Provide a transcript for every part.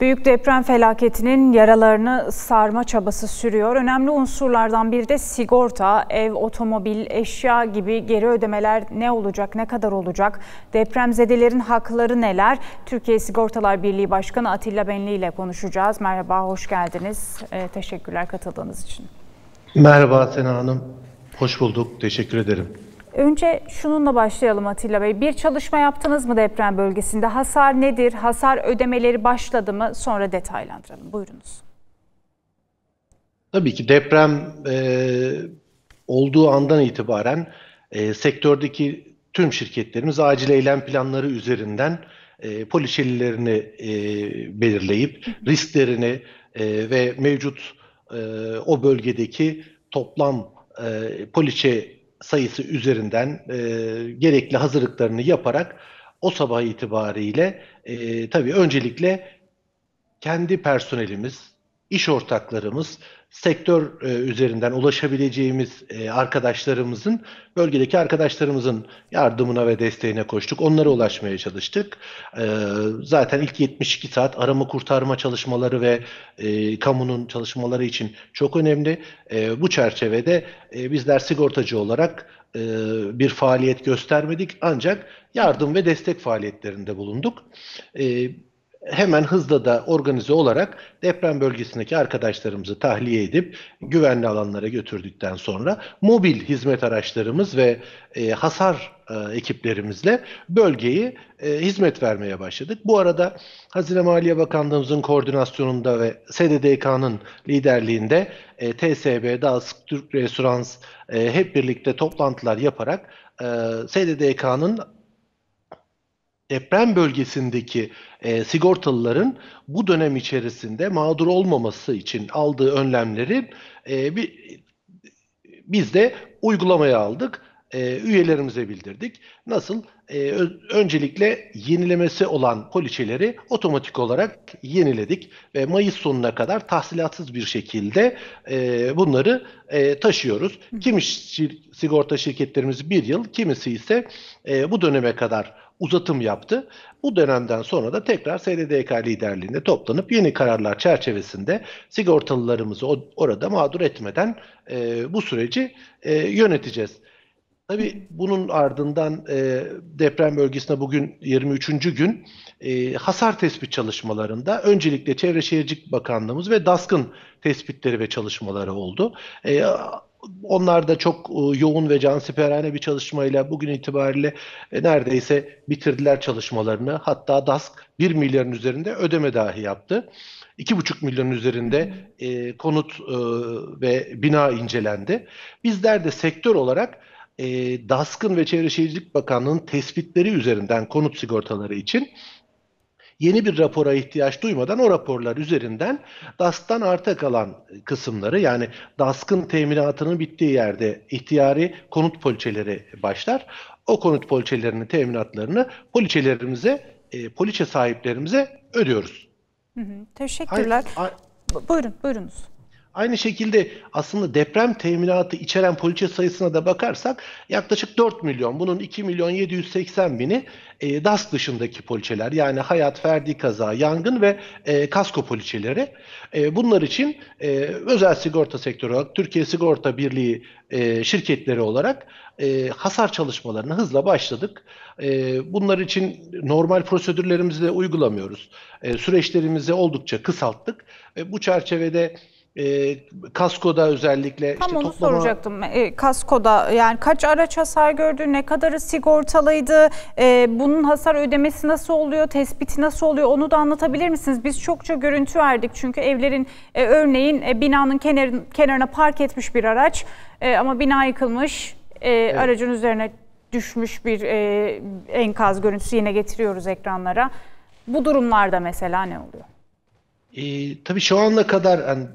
Büyük deprem felaketinin yaralarını sarma çabası sürüyor. Önemli unsurlardan biri de sigorta, ev, otomobil, eşya gibi geri ödemeler ne olacak, ne kadar olacak? Depremzedelerin hakları neler? Türkiye Sigortalar Birliği Başkanı Atilla Benli ile konuşacağız. Merhaba, hoş geldiniz. Ee, teşekkürler katıldığınız için. Merhaba Sena Hanım. Hoş bulduk. Teşekkür ederim. Önce şununla başlayalım Atilla Bey. Bir çalışma yaptınız mı deprem bölgesinde? Hasar nedir? Hasar ödemeleri başladı mı? Sonra detaylandıralım. Buyurunuz. Tabii ki deprem e, olduğu andan itibaren e, sektördeki tüm şirketlerimiz acil eylem planları üzerinden e, poliçelilerini e, belirleyip risklerini e, ve mevcut e, o bölgedeki toplam e, poliçe sayısı üzerinden e, gerekli hazırlıklarını yaparak o sabah itibariyle e, tabii öncelikle kendi personelimiz, iş ortaklarımız, sektör e, üzerinden ulaşabileceğimiz e, arkadaşlarımızın, bölgedeki arkadaşlarımızın yardımına ve desteğine koştuk. Onlara ulaşmaya çalıştık. E, zaten ilk 72 saat arama kurtarma çalışmaları ve e, kamunun çalışmaları için çok önemli. E, bu çerçevede e, bizler sigortacı olarak e, bir faaliyet göstermedik ancak yardım ve destek faaliyetlerinde bulunduk. E, hemen hızla da organize olarak deprem bölgesindeki arkadaşlarımızı tahliye edip güvenli alanlara götürdükten sonra mobil hizmet araçlarımız ve e, hasar e, ekiplerimizle bölgeyi e, hizmet vermeye başladık. Bu arada Hazine Maliye Bakanlığımızın koordinasyonunda ve SDDK'nın liderliğinde e, TSB, DAS, Türk Resurans e, hep birlikte toplantılar yaparak e, SDDK'nın deprem bölgesindeki e, sigortalıların bu dönem içerisinde mağdur olmaması için aldığı önlemleri e, bir, biz de uygulamaya aldık. E, üyelerimize bildirdik. Nasıl? E, öncelikle yenilemesi olan poliçeleri otomatik olarak yeniledik ve Mayıs sonuna kadar tahsilatsız bir şekilde e, bunları e, taşıyoruz. Kimi şir sigorta şirketlerimiz bir yıl, kimisi ise e, bu döneme kadar uzatım yaptı. Bu dönemden sonra da tekrar SDDK liderliğinde toplanıp yeni kararlar çerçevesinde sigortalılarımızı orada mağdur etmeden e, bu süreci e, yöneteceğiz. Tabii bunun ardından e, deprem bölgesinde bugün 23. gün e, hasar tespit çalışmalarında öncelikle Çevre Şehircilik Bakanlığımız ve DASK'ın tespitleri ve çalışmaları oldu. E, onlar da çok e, yoğun ve cansiperane bir çalışmayla bugün itibariyle e, neredeyse bitirdiler çalışmalarını. Hatta DASK 1 milyarın üzerinde ödeme dahi yaptı. 2,5 milyonun üzerinde e, konut e, ve bina incelendi. Bizler de sektör olarak e, DASK'ın ve Çevre Şehircilik Bakanlığı'nın tespitleri üzerinden konut sigortaları için yeni bir rapora ihtiyaç duymadan o raporlar üzerinden DASK'tan arta kalan kısımları yani DASK'ın teminatının bittiği yerde ihtiyari konut poliçeleri başlar. O konut poliçelerinin teminatlarını poliçelerimize, e, poliçe sahiplerimize ödüyoruz. Hı hı, teşekkürler. Ay, ay, buyurun, buyurunuz. Aynı şekilde aslında deprem teminatı içeren poliçe sayısına da bakarsak yaklaşık 4 milyon. Bunun 2 milyon 780 bini e, DASK dışındaki poliçeler yani hayat, ferdi kaza, yangın ve e, kasko poliçeleri. E, bunlar için e, özel sigorta sektörü olarak Türkiye Sigorta Birliği e, şirketleri olarak e, hasar çalışmalarına hızla başladık. E, bunlar için normal prosedürlerimizi de uygulamıyoruz. E, süreçlerimizi oldukça kısalttık. E, bu çerçevede e, kaskoda özellikle Tam işte onu toplama... soracaktım. E, kaskoda yani kaç araç hasar gördü, ne kadarı sigortalıydı, e, bunun hasar ödemesi nasıl oluyor, tespiti nasıl oluyor onu da anlatabilir misiniz? Biz çokça görüntü verdik çünkü evlerin e, örneğin e, binanın kenarın, kenarına park etmiş bir araç e, ama bina yıkılmış, e, evet. aracın üzerine düşmüş bir e, enkaz görüntüsü yine getiriyoruz ekranlara. Bu durumlarda mesela ne oluyor? E, tabii şu ana kadar yani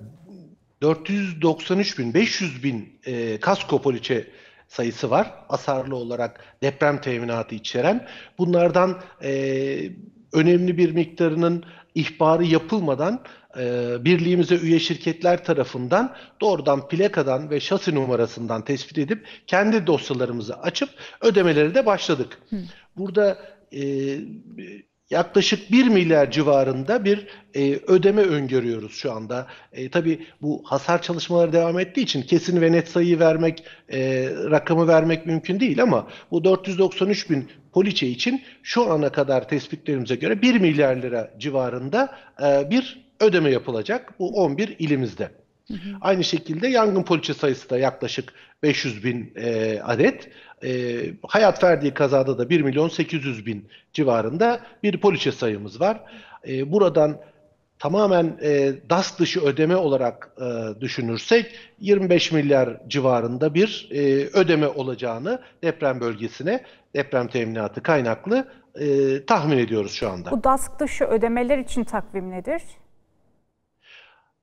493 bin, 500 bin e, kasko poliçe sayısı var. Asarlı olarak deprem teminatı içeren. Bunlardan e, önemli bir miktarının ihbarı yapılmadan e, birliğimize üye şirketler tarafından doğrudan plakadan ve şasi numarasından tespit edip kendi dosyalarımızı açıp ödemeleri de başladık. Hı. Burada e, yaklaşık 1 milyar civarında bir e, ödeme öngörüyoruz şu anda. E, tabii bu hasar çalışmaları devam ettiği için kesin ve net sayıyı vermek, e, rakamı vermek mümkün değil ama bu 493 bin poliçe için şu ana kadar tespitlerimize göre 1 milyar lira civarında e, bir ödeme yapılacak bu 11 ilimizde. Hı hı. Aynı şekilde yangın poliçe sayısı da yaklaşık 500 bin e, adet. E, hayat verdiği kazada da 1 milyon 800 bin civarında bir poliçe sayımız var. E, buradan tamamen e, DAS dışı ödeme olarak e, düşünürsek 25 milyar civarında bir e, ödeme olacağını deprem bölgesine deprem teminatı kaynaklı e, tahmin ediyoruz şu anda. Bu DAS dışı ödemeler için takvim nedir?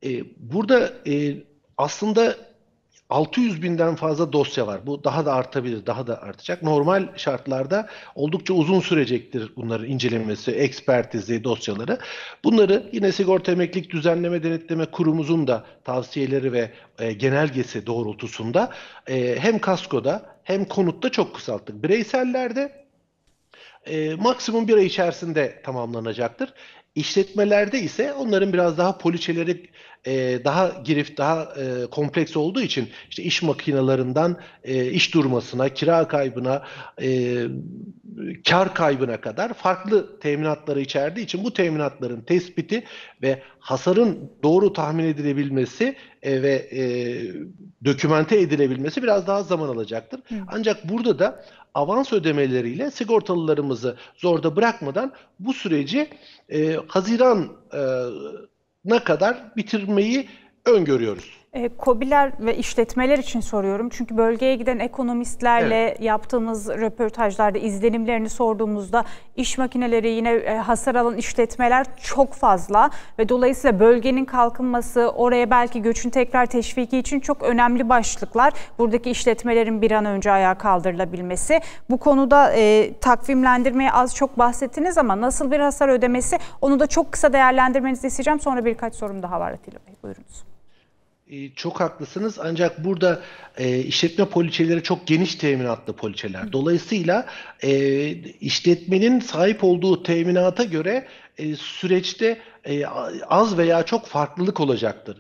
E, burada e, aslında 600 binden fazla dosya var. Bu daha da artabilir, daha da artacak. Normal şartlarda oldukça uzun sürecektir bunların incelenmesi, ekspertizi, dosyaları. Bunları yine Sigorta Emeklilik Düzenleme Denetleme Kurumuzun da tavsiyeleri ve e, genelgesi doğrultusunda e, hem kaskoda hem konutta çok kısalttık. Bireysellerde e, maksimum bir ay içerisinde tamamlanacaktır. İşletmelerde ise onların biraz daha poliçeleri e, daha girift, daha e, kompleks olduğu için işte iş makinalarından e, iş durmasına, kira kaybına, e, kar kaybına kadar farklı teminatları içerdiği için bu teminatların tespiti ve hasarın doğru tahmin edilebilmesi e, ve e, dokümante edilebilmesi biraz daha zaman alacaktır. Hı. Ancak burada da avans ödemeleriyle sigortalılarımızı zorda bırakmadan bu süreci e, Haziran'a e, kadar bitirmeyi öngörüyoruz. E, kobiler ve işletmeler için soruyorum. Çünkü bölgeye giden ekonomistlerle evet. yaptığımız röportajlarda izlenimlerini sorduğumuzda iş makineleri yine e, hasar alan işletmeler çok fazla ve dolayısıyla bölgenin kalkınması oraya belki göçün tekrar teşviki için çok önemli başlıklar. Buradaki işletmelerin bir an önce ayağa kaldırılabilmesi. Bu konuda e, takvimlendirmeye az çok bahsettiniz ama nasıl bir hasar ödemesi onu da çok kısa değerlendirmenizi isteyeceğim. Sonra birkaç sorum daha var Atilla Bey. Buyurunuz. Ee, çok haklısınız ancak burada e, işletme poliçeleri çok geniş teminatlı poliçeler. Dolayısıyla e, işletmenin sahip olduğu teminata göre e, süreçte e, az veya çok farklılık olacaktır.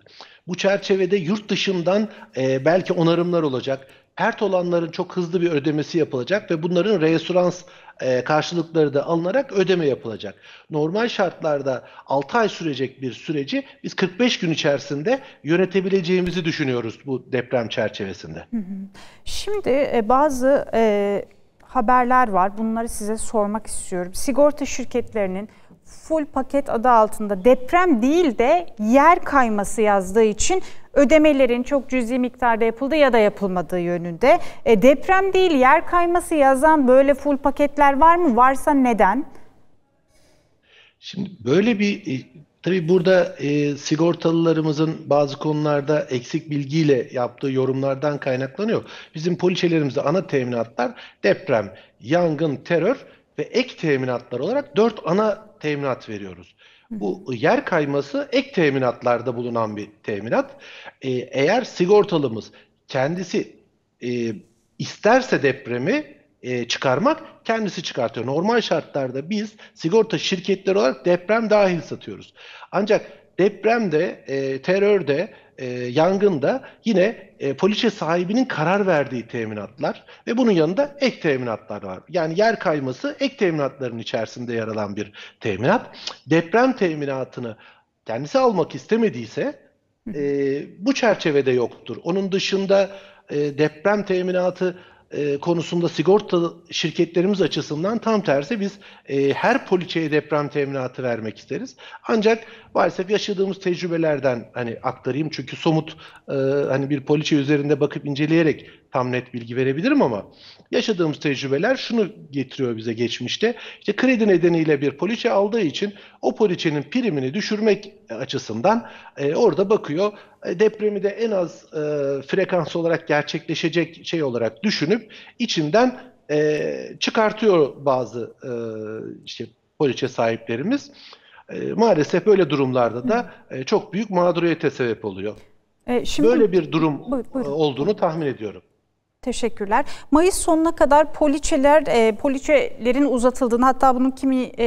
Bu çerçevede yurt dışından e, belki onarımlar olacak, pert olanların çok hızlı bir ödemesi yapılacak ve bunların resurans e, karşılıkları da alınarak ödeme yapılacak. Normal şartlarda 6 ay sürecek bir süreci biz 45 gün içerisinde yönetebileceğimizi düşünüyoruz bu deprem çerçevesinde. Şimdi e, bazı e, haberler var. Bunları size sormak istiyorum. Sigorta şirketlerinin full paket adı altında deprem değil de yer kayması yazdığı için ödemelerin çok cüzi miktarda yapıldı ya da yapılmadığı yönünde. E, deprem değil yer kayması yazan böyle full paketler var mı? Varsa neden? Şimdi böyle bir e, Tabii burada e, sigortalılarımızın bazı konularda eksik bilgiyle yaptığı yorumlardan kaynaklanıyor. Bizim poliçelerimizde ana teminatlar deprem, yangın, terör ve ek teminatlar olarak dört ana teminat veriyoruz. Bu yer kayması ek teminatlarda bulunan bir teminat. Ee, eğer sigortalımız kendisi e, isterse depremi e, çıkarmak kendisi çıkartıyor. Normal şartlarda biz sigorta şirketleri olarak deprem dahil satıyoruz. Ancak depremde, e, terörde e, yangında yine e, poliçe sahibinin karar verdiği teminatlar ve bunun yanında ek teminatlar var. Yani yer kayması ek teminatların içerisinde yer alan bir teminat. Deprem teminatını kendisi almak istemediyse e, bu çerçevede yoktur. Onun dışında e, deprem teminatı e, konusunda sigorta şirketlerimiz açısından tam tersi biz e, her poliçeye deprem teminatı vermek isteriz. Ancak maalesef yaşadığımız tecrübelerden hani aktarayım çünkü somut e, hani bir poliçe üzerinde bakıp inceleyerek tam net bilgi verebilirim ama yaşadığımız tecrübeler şunu getiriyor bize geçmişte. İşte kredi nedeniyle bir poliçe aldığı için o poliçenin primini düşürmek açısından e, orada bakıyor e, depremi de en az e, frekans olarak gerçekleşecek şey olarak düşünüp içinden e, çıkartıyor bazı e, işte poliçe sahiplerimiz. E, maalesef böyle durumlarda da e, çok büyük mağduriyete sebep oluyor. E, şimdi, böyle bir durum buyur, buyur. olduğunu tahmin ediyorum. Teşekkürler. Mayıs sonuna kadar poliçeler, e, poliçelerin uzatıldığını hatta bunun kimi e,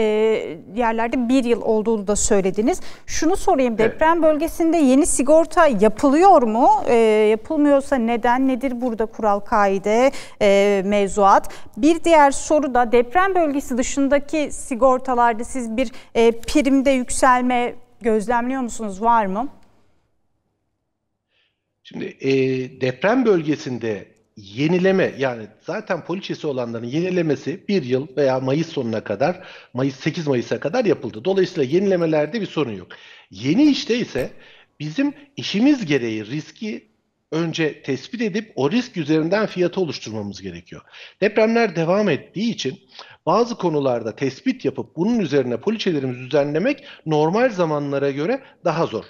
yerlerde bir yıl olduğunu da söylediniz. Şunu sorayım deprem evet. bölgesinde yeni sigorta yapılıyor mu? E, yapılmıyorsa neden? Nedir burada kural kaide e, mevzuat? Bir diğer soru da deprem bölgesi dışındaki sigortalarda siz bir e, primde yükselme gözlemliyor musunuz? Var mı? Şimdi e, deprem bölgesinde yenileme yani zaten poliçesi olanların yenilemesi bir yıl veya Mayıs sonuna kadar Mayıs 8 Mayıs'a kadar yapıldı. Dolayısıyla yenilemelerde bir sorun yok. Yeni işte ise bizim işimiz gereği riski önce tespit edip o risk üzerinden fiyatı oluşturmamız gerekiyor. Depremler devam ettiği için bazı konularda tespit yapıp bunun üzerine poliçelerimizi düzenlemek normal zamanlara göre daha zor.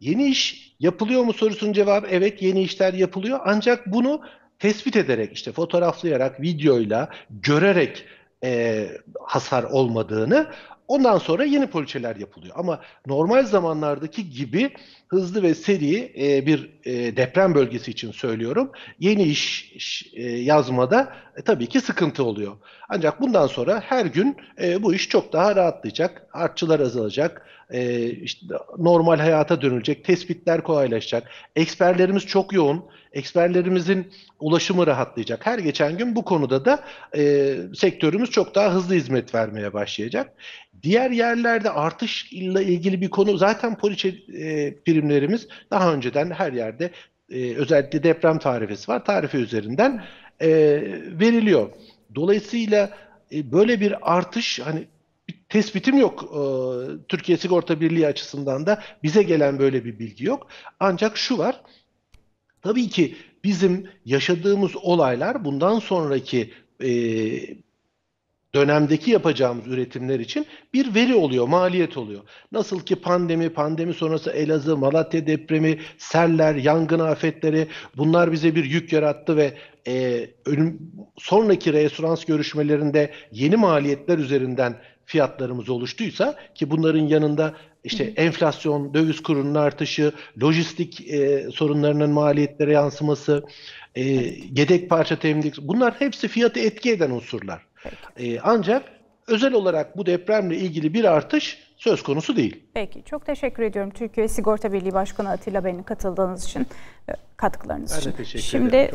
Yeni iş yapılıyor mu sorusunun cevabı evet yeni işler yapılıyor ancak bunu tespit ederek işte fotoğraflayarak, videoyla, görerek e, hasar olmadığını ondan sonra yeni poliçeler yapılıyor. Ama normal zamanlardaki gibi hızlı ve seri e, bir e, deprem bölgesi için söylüyorum. Yeni iş, iş e, yazmada e, tabii ki sıkıntı oluyor. Ancak bundan sonra her gün e, bu iş çok daha rahatlayacak. Artçılar azalacak. E, işte normal hayata dönülecek. Tespitler kolaylaşacak. Eksperlerimiz çok yoğun. Eksperlerimizin ulaşımı rahatlayacak. Her geçen gün bu konuda da e, sektörümüz çok daha hızlı hizmet vermeye başlayacak. Diğer yerlerde artışla ilgili bir konu zaten poliçe e, primlerimiz daha önceden her yerde e, özellikle deprem tarifesi var. Tarife üzerinden e, veriliyor. Dolayısıyla e, böyle bir artış hani tespitim yok. E, Türkiye Sigorta Birliği açısından da bize gelen böyle bir bilgi yok. Ancak şu var. Tabii ki bizim yaşadığımız olaylar bundan sonraki e, dönemdeki yapacağımız üretimler için bir veri oluyor, maliyet oluyor. Nasıl ki pandemi, pandemi sonrası Elazığ, Malatya depremi, seller, yangın afetleri bunlar bize bir yük yarattı ve e, önüm, sonraki resurans görüşmelerinde yeni maliyetler üzerinden fiyatlarımız oluştuysa ki bunların yanında işte enflasyon, döviz kurunun artışı, lojistik e, sorunlarının maliyetlere yansıması, e, yedek parça teminlik bunlar hepsi fiyatı etki eden unsurlar. E, ancak özel olarak bu depremle ilgili bir artış söz konusu değil. Peki çok teşekkür ediyorum Türkiye Sigorta Birliği Başkanı Atilla Bey'in katıldığınız için, e, katkılarınız ben için. Ben teşekkür Şimdi, ederim.